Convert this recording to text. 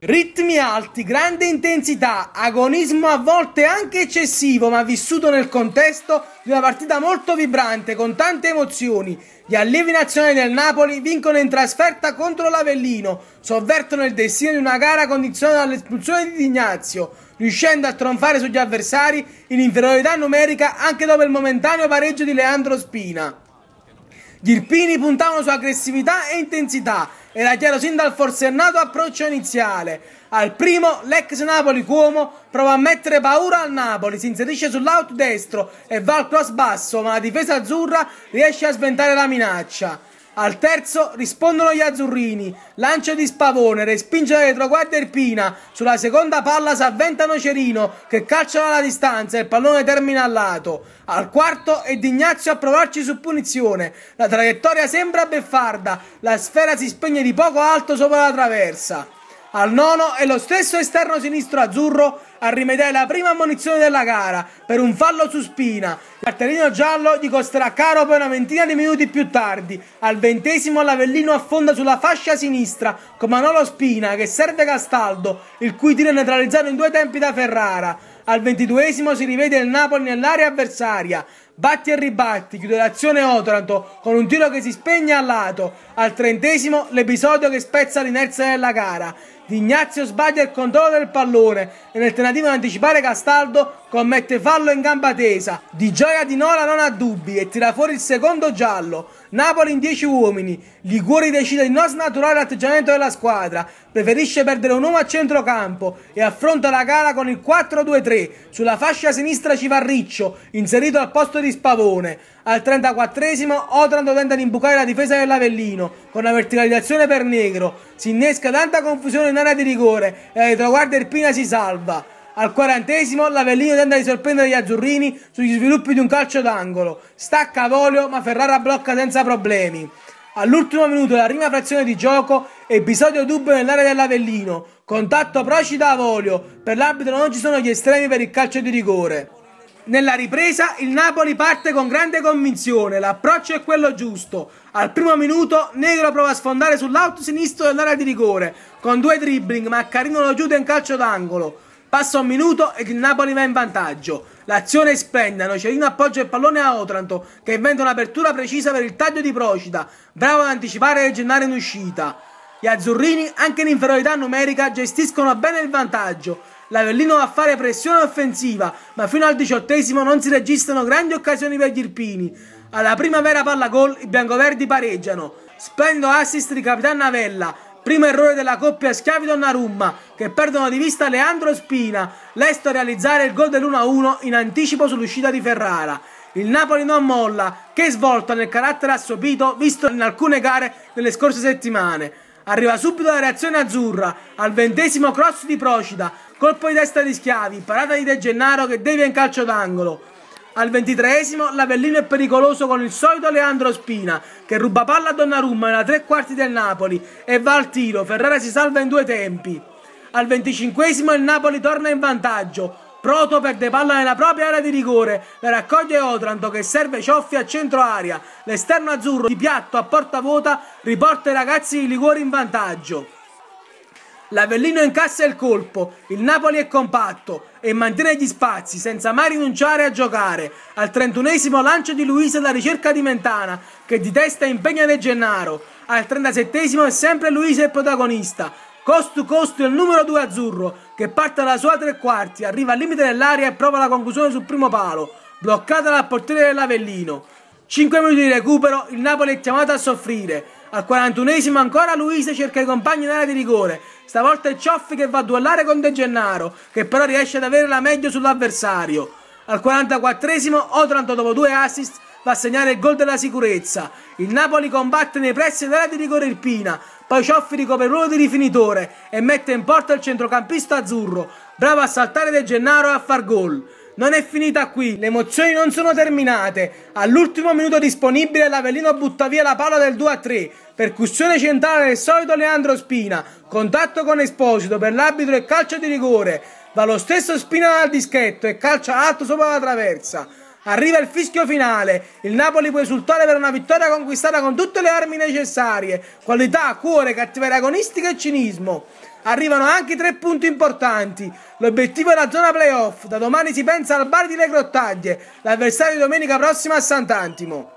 Ritmi alti, grande intensità, agonismo a volte anche eccessivo, ma vissuto nel contesto di una partita molto vibrante, con tante emozioni. Gli allievi nazionali del Napoli vincono in trasferta contro l'Avellino, sovvertono il destino di una gara condizionata dall'espulsione di Ignazio, riuscendo a tronfare sugli avversari in inferiorità numerica anche dopo il momentaneo pareggio di Leandro Spina. Gli irpini puntavano su aggressività e intensità, era chiaro sin dal forsennato approccio iniziale. Al primo, l'ex Napoli Cuomo prova a mettere paura al Napoli, si inserisce sull'out destro e va al cross basso, ma la difesa azzurra riesce a sventare la minaccia. Al terzo rispondono gli azzurrini. Lancio di Spavone, respinge la retroguardia Erpina. Sulla seconda palla si avventano Cerino che calciano alla distanza e il pallone termina a lato. Al quarto è Dignazio a provarci su punizione. La traiettoria sembra beffarda. La sfera si spegne di poco alto sopra la traversa. Al nono è lo stesso esterno sinistro azzurro a rimediare la prima ammonizione della gara per un fallo su Spina. Il cartellino giallo gli costerà caro poi una ventina di minuti più tardi. Al ventesimo l'Avellino affonda sulla fascia sinistra con Manolo Spina che serve Castaldo, il cui tiro è neutralizzato in due tempi da Ferrara. Al ventiduesimo si rivede il Napoli nell'area avversaria. Batti e ribatti, chiude l'azione Otranto con un tiro che si spegne a lato. Al trentesimo l'episodio che spezza l'inerzia della gara di Ignazio sbaglia il controllo del pallone e nel tentativo di anticipare Castaldo commette fallo in gamba tesa. Di gioia di Nola non ha dubbi e tira fuori il secondo giallo. Napoli in 10 uomini. Liguori decide di non snaturare l'atteggiamento della squadra. Preferisce perdere un uomo a centrocampo e affronta la gara con il 4-2-3. Sulla fascia sinistra ci va Riccio, inserito al posto di Spavone. Al 34esimo Otranto tenta di imbucare la difesa dell'Avellino con la verticalizzazione per Negro. Si innesca tanta confusione in area di rigore e la retroguardia Erpina si salva. Al 40esimo l'Avellino tenta di sorprendere gli azzurrini sugli sviluppi di un calcio d'angolo. Stacca a volio ma Ferrara blocca senza problemi. All'ultimo minuto della prima frazione di gioco, episodio dubbio nell'area dell'Avellino. Contatto Procida a Volio. Per l'arbitro non ci sono gli estremi per il calcio di rigore. Nella ripresa il Napoli parte con grande convinzione, l'approccio è quello giusto. Al primo minuto Negro prova a sfondare sull'auto sinistro dell'area di rigore con due dribbling ma Carino lo chiude in calcio d'angolo. Passa un minuto e il Napoli va in vantaggio. L'azione è Nocerino appoggia il pallone a Otranto che inventa un'apertura precisa per il taglio di Procida, bravo ad anticipare e gennare in uscita. Gli azzurrini anche in inferiorità numerica gestiscono bene il vantaggio l'Avellino va a fare pressione offensiva, ma fino al diciottesimo non si registrano grandi occasioni per gli Irpini. Alla primavera palla gol, i biancoverdi pareggiano. Splendido assist di Capitan Navella, primo errore della coppia Schiavi Donnarumma, che perdono di vista Leandro Spina, lesto a realizzare il gol dell'1-1 in anticipo sull'uscita di Ferrara. Il Napoli non molla, che svolta nel carattere assopito visto in alcune gare delle scorse settimane. Arriva subito la reazione azzurra al ventesimo cross di Procida, colpo di testa di Schiavi, parata di De Gennaro che devia in calcio d'angolo. Al ventitreesimo l'Avellino è pericoloso con il solito Leandro Spina che ruba palla a Donnarumma nella tre quarti del Napoli e va al tiro, Ferrara si salva in due tempi. Al venticinquesimo il Napoli torna in vantaggio, Proto perde palla nella propria area di rigore, la raccoglie Otranto che serve Cioffi a centro aria, l'esterno azzurro di piatto a porta vuota riporta i ragazzi di Liguori in vantaggio. L'Avellino incassa il colpo, il Napoli è compatto e mantiene gli spazi senza mai rinunciare a giocare. Al 31 lancio di Luisa alla ricerca di Mentana che di testa impegna De Gennaro. Al 37 è sempre Luisa il protagonista, Cost to cost il numero 2 azzurro, che parte dalla sua tre quarti, arriva al limite dell'aria e prova la conclusione sul primo palo, bloccata dal portiere dell'Avellino. 5 minuti di recupero, il Napoli è chiamato a soffrire. Al 41esimo ancora Luise cerca i compagni in area di rigore. Stavolta è Cioffi che va a duellare con De Gennaro, che però riesce ad avere la meglio sull'avversario. Al 44esimo Otranto dopo due assist va a segnare il gol della sicurezza. Il Napoli combatte nei pressi dell'area di rigore il Pina, poi Cioffi ricopre il ruolo di rifinitore e mette in porta il centrocampista azzurro, bravo a saltare De Gennaro e a far gol. Non è finita qui, le emozioni non sono terminate. All'ultimo minuto disponibile l'Avellino butta via la palla del 2-3. Percussione centrale del solito Leandro Spina, contatto con Esposito per l'arbitro e calcio di rigore. Va lo stesso Spina dal dischetto e calcia alto sopra la traversa. Arriva il fischio finale. Il Napoli può esultare per una vittoria conquistata con tutte le armi necessarie. Qualità, cuore, cattiveria agonistica e cinismo. Arrivano anche tre punti importanti. L'obiettivo è la zona playoff. Da domani si pensa al bar di Le Grottaglie, l'avversario di domenica prossima a Sant'Antimo.